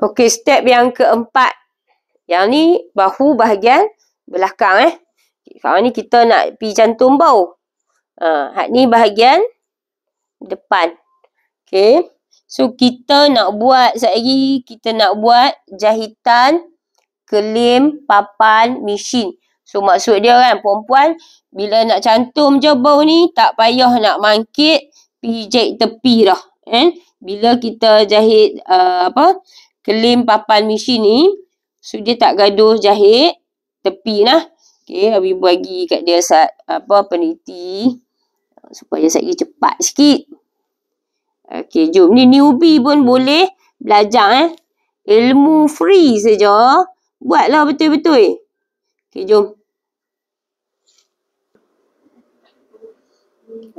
Okey, step yang keempat. Yang ni bahu bahagian belakang eh. Sekarang ni kita nak pi jantung bau. Ha, ni bahagian depan. Okey. So, kita nak buat, sehari kita nak buat jahitan, kelim, papan, mesin. So, maksud dia kan, perempuan, bila nak cantum je bau ni, tak payah nak mangkit, pijak tepi dah. Eh? bila kita jahit uh, apa kelim papan mesin ni so dia tak gaduh jahit tepi lah okey habis bagi kat dia sat apa peniti supaya saya cepat sikit okey jom ni newbie pun boleh belajar eh ilmu free saja buatlah betul-betul okey jom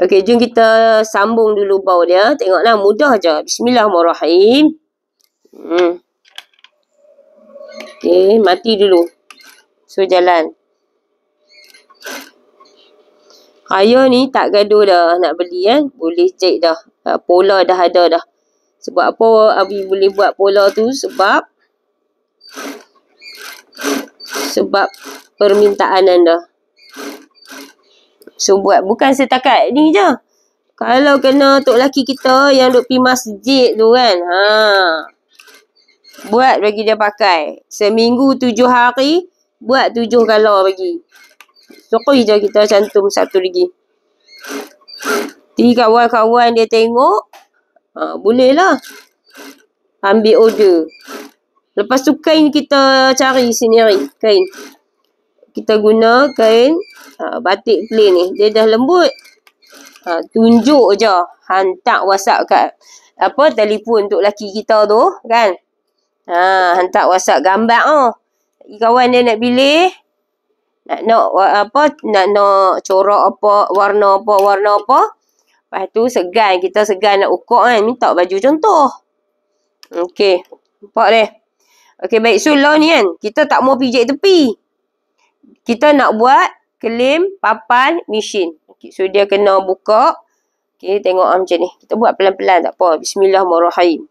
Okey, jom kita sambung dulu bau dia. Ya. Tengoklah, mudah je. Bismillahirrahmanirrahim. Hmm. Okey, mati dulu. So, jalan. Kaya ni tak gaduh dah nak beli kan. Boleh cek dah. Ah, pola dah ada dah. Sebab apa Abi boleh buat pola tu? Sebab sebab permintaan anda. So buat bukan setakat ni je. Kalau kena tok laki kita yang duk pi masjid tu kan. Ha. Buat bagi dia pakai. Seminggu tujuh hari, buat tujuh galau bagi. Sokoi je kita cantum satu lagi. Tiga kawan-kawan dia tengok. Ha, boleh lah. Ambil order. Lepas tu kain kita cari sendiri. Kain. Kita guna kain ha, batik plain ni. Dia dah lembut. Ha, tunjuk je. Hantar WhatsApp kat apa telefon untuk laki kita tu kan. Ha, ah, hantar WhatsApp gambar oh. Kawan dia nak pilih. Nak nak apa nak nak corak apa warna apa warna apa. Lepas tu segan kita segan nak ukur kan minta baju contoh. Okey. Nampak dia. Okey baik so law ni kan kita tak mau pijak tepi. Kita nak buat claim papan mesin. Okay, so dia kena buka. Okay, tengok ah, macam ni. Kita buat pelan-pelan tak apa. Bismillahirrahmanirrahim.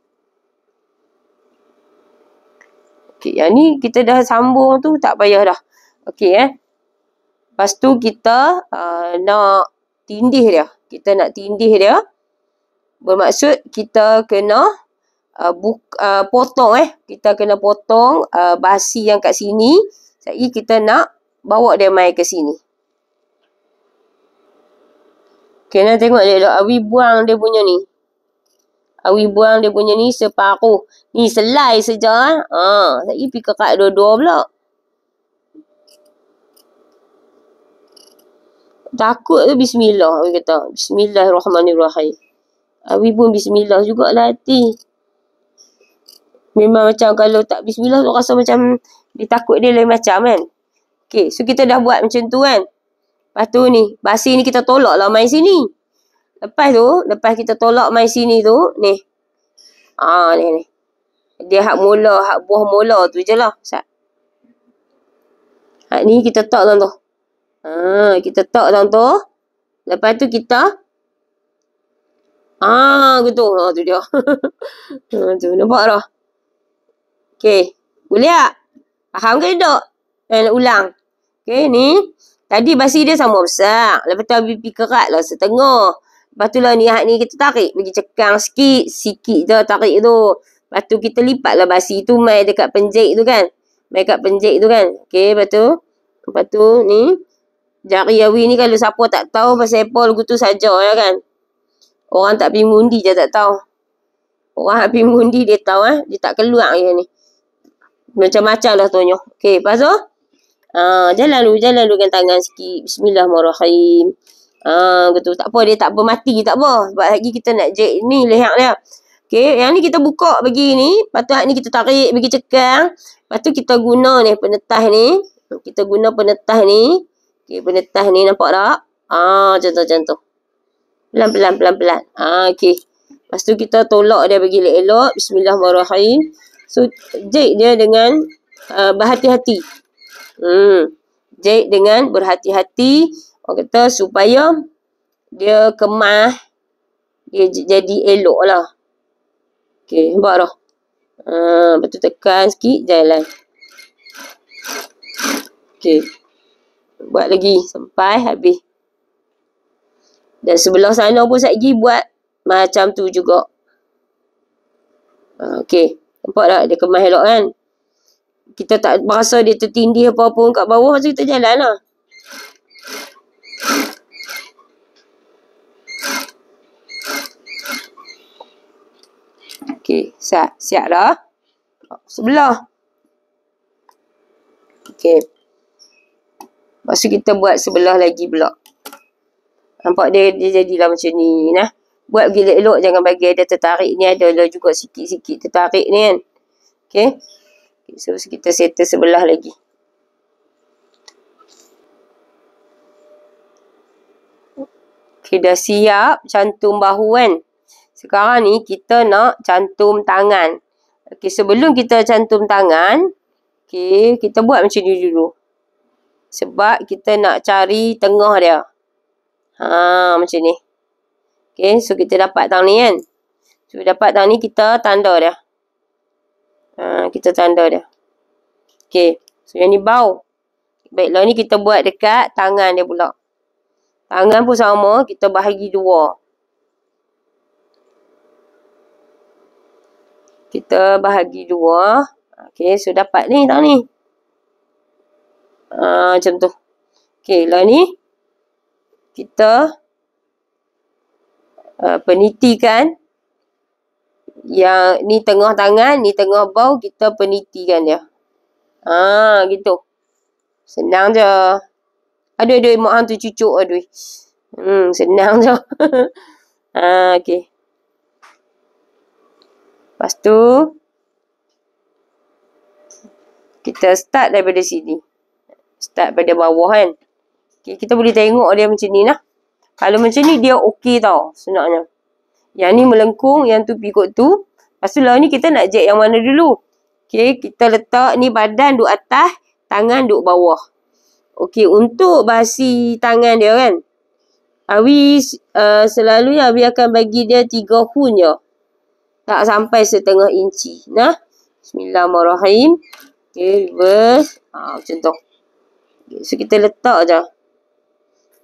Okay, yang ni kita dah sambung tu tak payah dah. Okay eh. Lepas tu kita uh, nak tindih dia. Kita nak tindih dia. Bermaksud kita kena uh, ah, buka, uh, potong eh. Kita kena potong uh, basi yang kat sini. Jadi kita nak bawa dia mai ke sini. Okay, nak tengok dia dok. Awi buang dia punya ni. Awi buang dia punya ni separuh. Ni selai saja. Ah, ha, tadi pi kakak dua-dua pula. Takut tu bismillah awi kata. Bismillahirrahmanirrahim. Awi pun bismillah juga hati. Memang macam kalau tak bismillah tu rasa macam ditakut dia lain macam kan. Okay, so kita dah buat macam tu kan. Lepas tu ni, basi ni kita tolak lah main sini. Lepas tu, lepas kita tolak main sini tu, ni. Haa, ni ni. Dia hak mula, hak buah mula tu je lah. Sat. Hak ni kita tak tu. Haa, kita tak tu. Lepas tu kita. Haa, gitu. Haa, tu dia. Haa, tu. Nampak lah. Okay. Boleh tak? Faham ke tak? Eh, ulang. Okay, ni. Tadi basi dia sama besar. Lepas tu habis pergi kerat lah setengah. Lepas tu lah niat ni kita tarik. Bagi cekang sikit. Sikit je tarik tu. Lepas tu kita lipat lah basi tu. Main dekat penjek tu kan. Main dekat penjek tu kan. Okay, lepas tu. Lepas tu ni. Jari awi ni kalau siapa tak tahu pasal apa lagu tu saja ya kan. Orang tak pergi mundi je tak tahu. Orang tak pergi mundi dia tahu eh. Dia tak keluar ya ni. Macam-macam dah tanya. Okay, lepas tu. Ah, jalan dulu, jalan dulu dengan tangan sikit. Bismillahirrahmanirrahim. Ah, uh, tak apa dia tak apa mati tak apa. Sebab lagi kita nak jek ni lehak dia. okay, yang ni kita buka bagi ni, lepas tu ni kita tarik bagi cekang. Lepas tu kita guna ni penetah ni. Kita guna penetah ni. okay penetah ni nampak tak? Ah, contoh-contoh. Pelan-pelan pelan-pelan. Ah, okey. Lepas tu kita tolak dia bagi elok-elok. Bismillahirrahmanirrahim. So, jek dia dengan uh, berhati-hati. Hmm. Jahit dengan berhati-hati. Orang kata supaya dia kemah. Dia jadi elok lah. Okey. Nampak dah. Hmm, betul tekan sikit. Jalan. Okey. Buat lagi. Sampai habis. Dan sebelah sana pun saya buat macam tu juga. Ah, okey. Nampak tak dia kemah elok kan? kita tak rasa dia tertindih apa pun kat bawah tu kita jalan lah. Okay, siap, siap dah. Sebelah. Okay, Lepas kita buat sebelah lagi pula. Nampak dia, dia jadilah macam ni. Nah. Buat gila elok jangan bagi ada tertarik ni. Ada lah juga sikit-sikit tertarik ni kan. Okay. So kita settle sebelah lagi. Okay, dah siap cantum bahu kan. Sekarang ni kita nak cantum tangan. Okay, sebelum kita cantum tangan, okay, kita buat macam ni dulu. Sebab kita nak cari tengah dia. Ha, macam ni. Okay, so kita dapat tang ni kan. So, dapat tang ni kita tanda dia. Ah, kita tanda dia. Okey. So yang ni bau. Baiklah ni kita buat dekat tangan dia pula. Tangan pun sama. Kita bahagi dua. Kita bahagi dua. Okey. So dapat ni tak ni. Uh, macam tu. Okey. lah ni. Kita. Uh, penitikan. Penitikan yang ni tengah tangan, ni tengah bau, kita penitikan dia. Haa, gitu. Senang je. Aduh, aduh, mak hantu cucuk, aduh. Hmm, senang je. Haa, okey. Lepas tu, kita start daripada sini. Start daripada bawah kan. Okay, kita boleh tengok dia macam ni lah. Kalau macam ni, dia okey tau, senangnya. Yang ni melengkung, yang tu pikut tu. Lepas tu lah ni kita nak jack yang mana dulu. Okay, kita letak ni badan duk atas, tangan duk bawah. Okay, untuk basi tangan dia kan. Awi uh, selalunya Awi akan bagi dia tiga pun je. Tak sampai setengah inci. Nah, Bismillahirrahmanirrahim. Okay, reverse. Ha, macam tu. Okay, so kita letak je.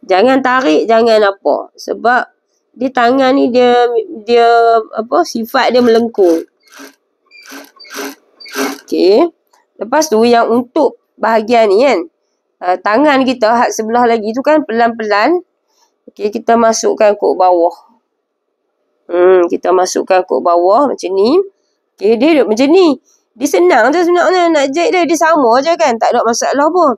Jangan tarik, jangan apa. Sebab dia tangan ni dia dia apa sifat dia melengkung. Okey. Lepas tu yang untuk bahagian ni kan. Uh, tangan kita hak sebelah lagi tu kan pelan-pelan. Okey kita masukkan kok bawah. Hmm kita masukkan kok bawah macam ni. Okey dia duduk macam ni. Dia senang je sebenarnya nak jahit dia. Dia sama je kan. Tak ada masalah pun.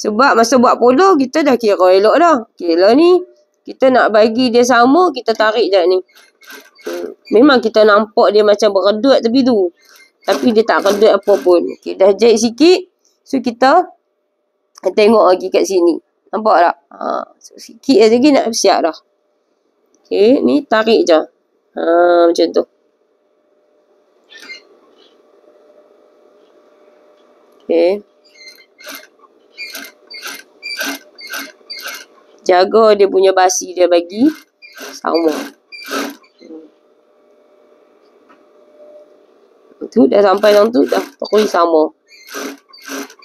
Sebab masa buat polo kita dah kira elok dah. kira lah ni. Kita nak bagi dia sama, kita tarik dah ni. Memang kita nampak dia macam beredut tapi tu. Tapi dia tak redut apa pun. Okay, dah jahit sikit. So, kita tengok lagi kat sini. Nampak tak? Ha, so, sikit lagi nak siap dah. Okay, ni tarik je. Ha, macam tu. Okay. jaga dia punya basi dia bagi sama. Tu dah sampai yang tu dah pokoknya sama.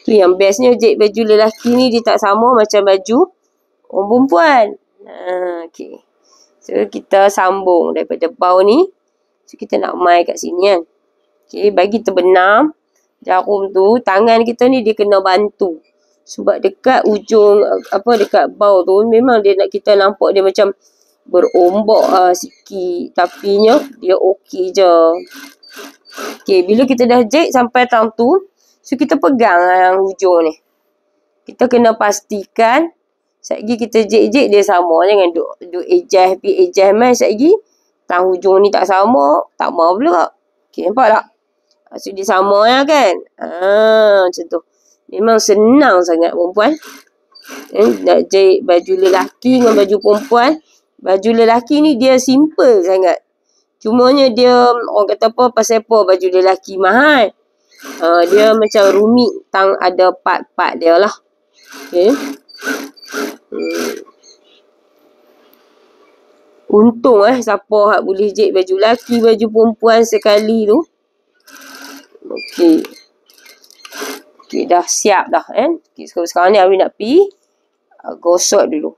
Tu yang bestnya je baju lelaki ni dia tak sama macam baju orang perempuan. Ha, ah, okay. So kita sambung daripada bau ni. So kita nak mai kat sini kan. Okay bagi terbenam jarum tu tangan kita ni dia kena bantu sebab dekat ujung apa dekat bau tu memang dia nak kita nampak dia macam berombak uh, sikit tapi nya dia okey je. Okey bila kita dah jahit sampai tang tu so kita pegang lah yang ujung ni. Kita kena pastikan satgi kita jahit-jahit dia sama jangan duk duk ejah pi ejah mai satgi tang ujung ni tak sama tak mau pula. Okey nampak tak? Maksud ah, dia sama ya kan? Ah macam tu. Memang senang sangat perempuan. Eh, hmm. nak jahit baju lelaki dengan hmm. baju perempuan. Baju lelaki ni dia simple sangat. Cumanya dia orang kata apa pasal apa baju lelaki mahal. Uh, dia hmm. macam rumit tang ada part-part dia lah. Okay. Eh? Hmm. Untung eh siapa hak boleh jahit baju lelaki baju perempuan sekali tu. Okay. Okey, dah siap dah. Eh? Okay, sekarang ni Awi nak pergi uh, gosok dulu.